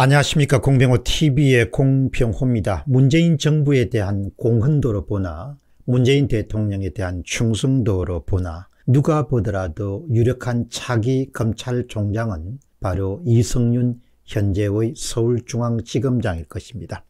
안녕하십니까 공병호 TV의 공병호입니다. 문재인 정부에 대한 공헌도로 보나 문재인 대통령에 대한 충성도로 보나 누가 보더라도 유력한 차기 검찰총장은 바로 이성윤 현재의 서울중앙지검장일 것입니다.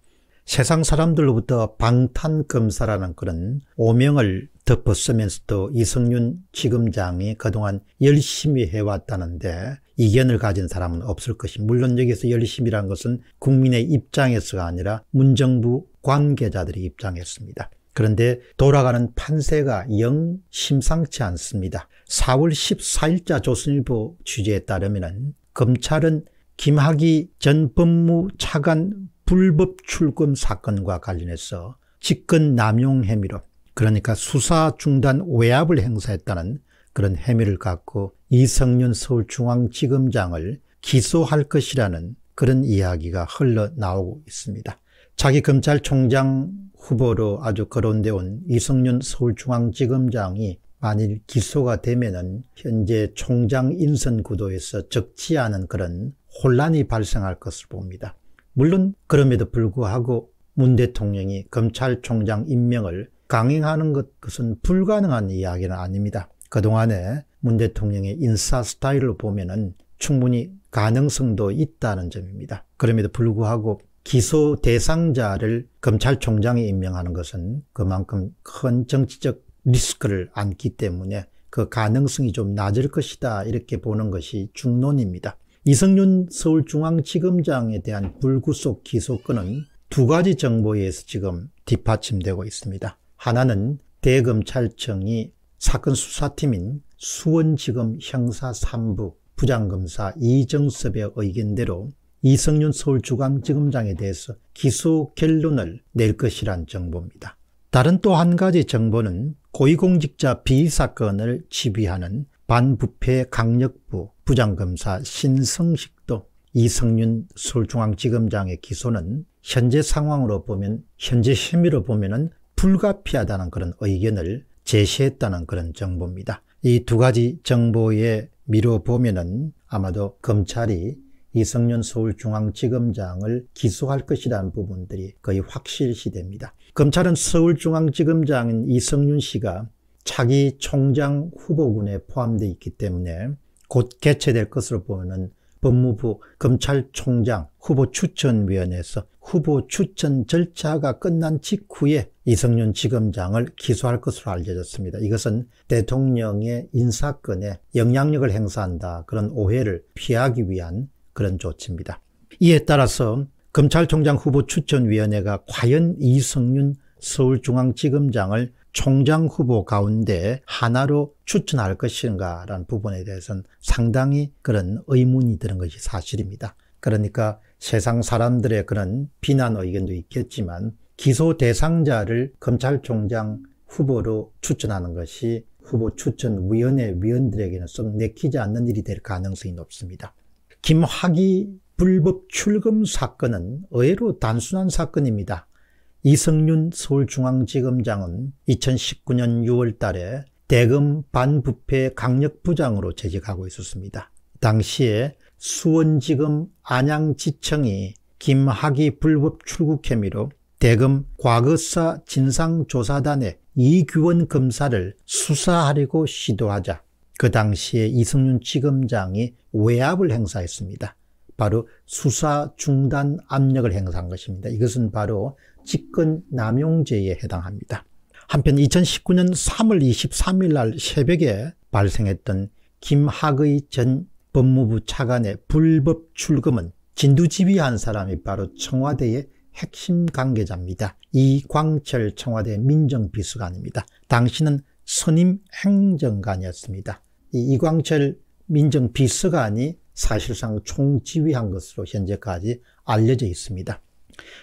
세상 사람들로부터 방탄검사라는 그런 오명을 덮어쓰면서도 이성윤 지검장이 그동안 열심히 해왔다는데 이견을 가진 사람은 없을 것이 물론 여기서 열심이란 것은 국민의 입장에서가 아니라 문정부 관계자들의 입장이었습니다. 그런데 돌아가는 판세가 영 심상치 않습니다. 4월 14일자 조선일보 취재에 따르면 검찰은 김학의 전 법무 차관 불법 출금 사건과 관련해서 직권 남용 혐의로 그러니까 수사 중단 외압을 행사했다는 그런 혐의를 갖고 이성윤 서울중앙지검장을 기소할 것이라는 그런 이야기가 흘러나오고 있습니다. 자기 검찰총장 후보로 아주 거론되어 온 이성윤 서울중앙지검장이 만일 기소가 되면 현재 총장 인선 구도에서 적지 않은 그런 혼란이 발생할 것을 봅니다. 물론 그럼에도 불구하고 문 대통령이 검찰총장 임명을 강행하는 것은 불가능한 이야기는 아닙니다. 그동안에 문 대통령의 인사 스타일로 보면은 충분히 가능성도 있다는 점입니다. 그럼에도 불구하고 기소 대상자를 검찰총장에 임명하는 것은 그만큼 큰 정치적 리스크를 안기 때문에 그 가능성이 좀 낮을 것이다 이렇게 보는 것이 중론입니다. 이성윤 서울중앙지검장에 대한 불구속 기소건은 두 가지 정보에 의해서 지금 뒷받침되고 있습니다. 하나는 대검찰청이 사건 수사팀인 수원지검 형사 3부 부장검사 이정섭의 의견대로 이성윤 서울주감지검장에 대해서 기소 결론을 낼 것이란 정보입니다. 다른 또 한 가지 정보는 고위공직자 비사건을 지휘하는 반부패 강력부 부장검사 신성식도 이성윤 서울중앙지검장의 기소는 현재 상황으로 보면 현재 혐의로 보면 은 불가피하다는 그런 의견을 제시했다는 그런 정보입니다. 이두 가지 정보에 미뤄보면은 아마도 검찰이 이성윤 서울중앙지검장을 기소할 것이라는 부분들이 거의 확실시됩니다. 검찰은 서울중앙지검장인 이성윤 씨가 차기 총장 후보군에 포함되어 있기 때문에 곧 개최될 것으로 보는 법무부 검찰총장 후보 추천위원회에서 후보 추천 절차가 끝난 직후에 이성윤 지검장을 기소할 것으로 알려졌습니다. 이것은 대통령의 인사권에 영향력을 행사한다 그런 오해를 피하기 위한 그런 조치입니다. 이에 따라서 검찰총장 후보 추천위원회가 과연 이성윤 서울중앙지검장을 총장 후보 가운데 하나로 추천할 것인가 라는 부분에 대해서는 상당히 그런 의문이 드는 것이 사실입니다. 그러니까 세상 사람들의 그런 비난 의견도 있겠지만 기소 대상자를 검찰총장 후보로 추천하는 것이 후보 추천위원회 위원들에게는 쏙 내키지 않는 일이 될 가능성이 높습니다. 김학의 불법 출금 사건은 의외로 단순한 사건입니다. 이성윤 서울중앙지검장은 2019년 6월 달에 대금 반부패 강력부장으로 재직하고 있었습니다. 당시에 수원지검 안양지청이 김학의 불법 출국 혐의로 대검 과거사 진상조사단의 이규원 검사를 수사하려고 시도하자 그 당시에 이승윤 지검장이 외압을 행사했습니다. 바로 수사 중단 압력을 행사한 것입니다. 이것은 바로 직권 남용죄에 해당합니다. 한편 2019년 3월 23일 날 새벽에 발생했던 김학의 전 법무부 차관의 불법 출금은 진두지휘한 사람이 바로 청와대의 핵심 관계자입니다. 이광철 청와대 민정비서관입니다. 당신은 선임 행정관이었습니다. 이 이광철 민정비서관이 사실상 총지휘한 것으로 현재까지 알려져 있습니다.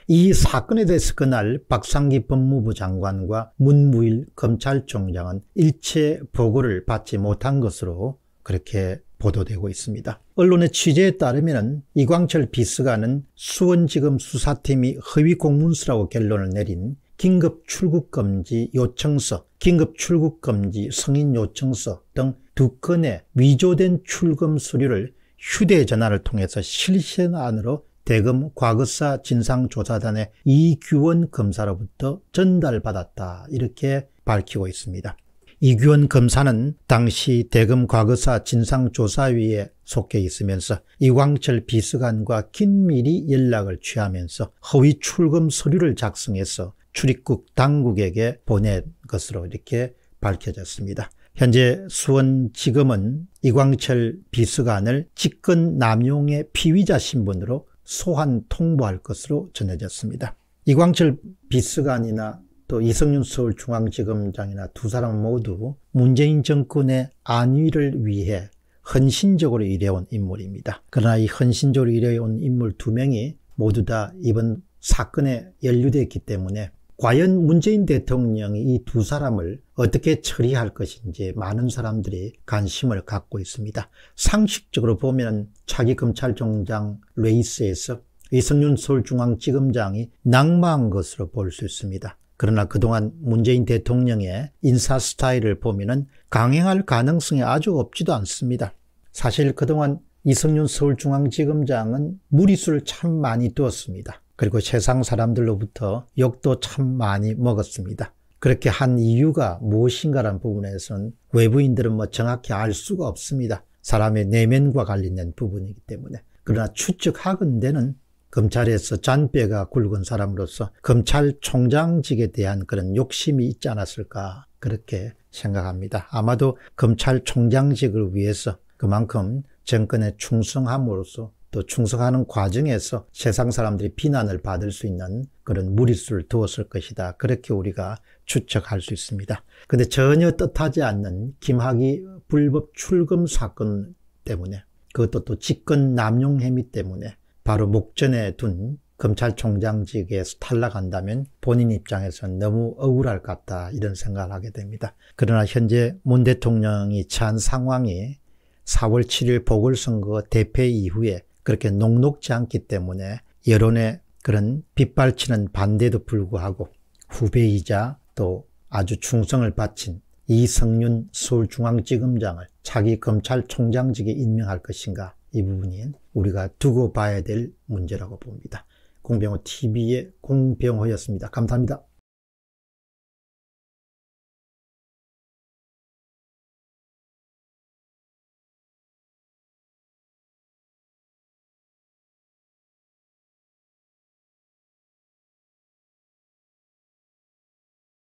이 사건에 대해서 그날 박상기 법무부 장관과 문무일 검찰총장은 일체 보고를 받지 못한 것으로 그렇게 보도되고 있습니다. 언론의 취재에 따르면 이광철 비서관은 수원지검 수사팀이 허위 공문서라고 결론을 내린 긴급 출국 금지 요청서, 긴급 출국 금지 성인 요청서 등 두 건의 위조된 출금 서류를 휴대전화를 통해서 실시간으로 대검 과거사 진상조사단의 이규원 검사로부터 전달받았다 이렇게 밝히고 있습니다. 이규원 검사는 당시 대검 과거사 진상조사위에 속해 있으면서 이광철 비서관과 긴밀히 연락을 취하면서 허위 출금 서류를 작성해서 출입국 당국에게 보낸 것으로 이렇게 밝혀졌습니다. 현재 수원지검은 이광철 비서관을 직권 남용의 피의자 신분으로 소환 통보할 것으로 전해졌습니다. 이광철 비서관이나 또 이성윤 서울중앙지검장이나 두 사람 모두 문재인 정권의 안위를 위해 헌신적으로 일해온 인물입니다. 그러나 이 헌신적으로 일해온 인물 두 명이 모두 다 이번 사건에 연루됐기 때문에 과연 문재인 대통령이 이 두 사람을 어떻게 처리할 것인지 많은 사람들이 관심을 갖고 있습니다. 상식적으로 보면 차기 검찰총장 레이스에서 이성윤 서울중앙지검장이 낙마한 것으로 볼 수 있습니다. 그러나 그동안 문재인 대통령의 인사 스타일을 보면은 강행할 가능성이 아주 없지도 않습니다. 사실 그동안 이성윤 서울중앙지검장은 무리수를 참 많이 두었습니다. 그리고 세상 사람들로부터 욕도 참 많이 먹었습니다. 그렇게 한 이유가 무엇인가란 부분에서는 외부인들은 뭐 정확히 알 수가 없습니다. 사람의 내면과 관련된 부분이기 때문에. 그러나 추측하건대는 검찰에서 잔뼈가 굵은 사람으로서 검찰총장직에 대한 그런 욕심이 있지 않았을까 그렇게 생각합니다. 아마도 검찰총장직을 위해서 그만큼 정권에 충성함으로써 또 충성하는 과정에서 세상 사람들이 비난을 받을 수 있는 그런 무리수를 두었을 것이다. 그렇게 우리가 추측할 수 있습니다. 근데 전혀 뜻하지 않는 김학의 불법 출금 사건 때문에 그것도 또 직권 남용 혐의 때문에 바로 목전에 둔 검찰총장직에서 탈락한다면 본인 입장에선 너무 억울할 것 같다 이런 생각을 하게 됩니다. 그러나 현재 문 대통령이 처한 상황이 4월 7일 보궐선거 대패 이후에 그렇게 녹록지 않기 때문에 여론의 그런 빗발치는 반대도 불구하고 후배이자 또 아주 충성을 바친 이성윤 서울중앙지검장을 자기 검찰총장직에 임명할 것인가 이 부분이 우리가 두고 봐야 될 문제라고 봅니다. 공병호 TV의 공병호였습니다. 감사합니다.